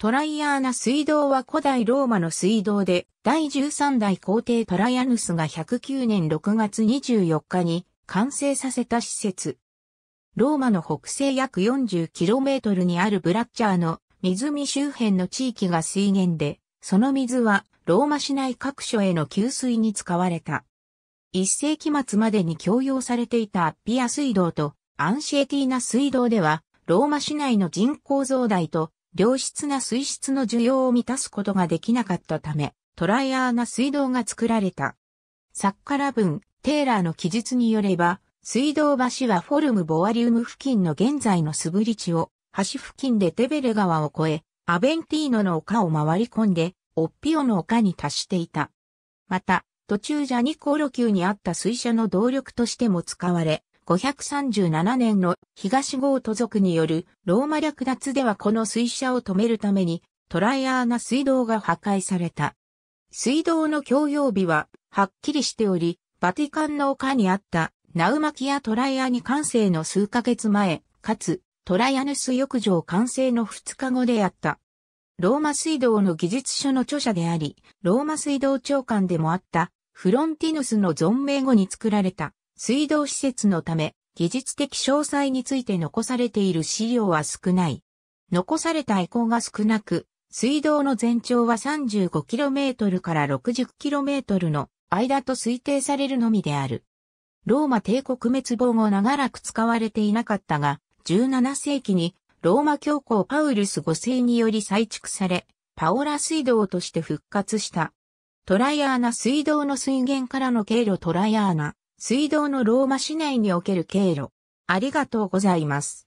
トライアーナ水道は古代ローマの水道で、第13代皇帝トライアヌスが109年6月24日に完成させた施設。ローマの北西約 40km にあるブラッチャーの湖周辺の地域が水源で、その水はローマ市内各所への給水に使われた。1世紀末までに供用されていたアッピア水道とアンシエティーナ水道では、ローマ市内の人口増大と良質な水質の需要を満たすことができなかったため、トライアーな水道が作られた。作カラ文、テイラーの記述によれば、水道橋はフォルムボアリウム付近の現在の素振り地を、橋付近でテベレ川を越え、アベンティーノの丘を回り込んで、オッピオの丘に達していた。また、途中じゃニコーロ級にあった水車の動力としても使われ、537年の東豪都族によるローマ略奪ではこの水車を止めるためにトライアーナ水道が破壊された。水道の供用日ははっきりしており、バティカンの丘にあったナウマキアトライアに完成の数ヶ月前、かつトライアヌス浴場完成の2日後であった。ローマ水道の技術書の著者であり、ローマ水道長官でもあったフロンティヌスの存命後に作られた。水道施設のため、技術的詳細について残されている資料は少ない。残された遺構が少なく、水道の全長は 35km から 60km の間と推定されるのみである。ローマ帝国滅亡後長らく使われていなかったが、17世紀にローマ教皇パウルス5世により再築され、パオラ水道として復活した。トライアーナ水道の水源からの経路トライアーナ、水道のローマ市内における経路。ありがとうございます。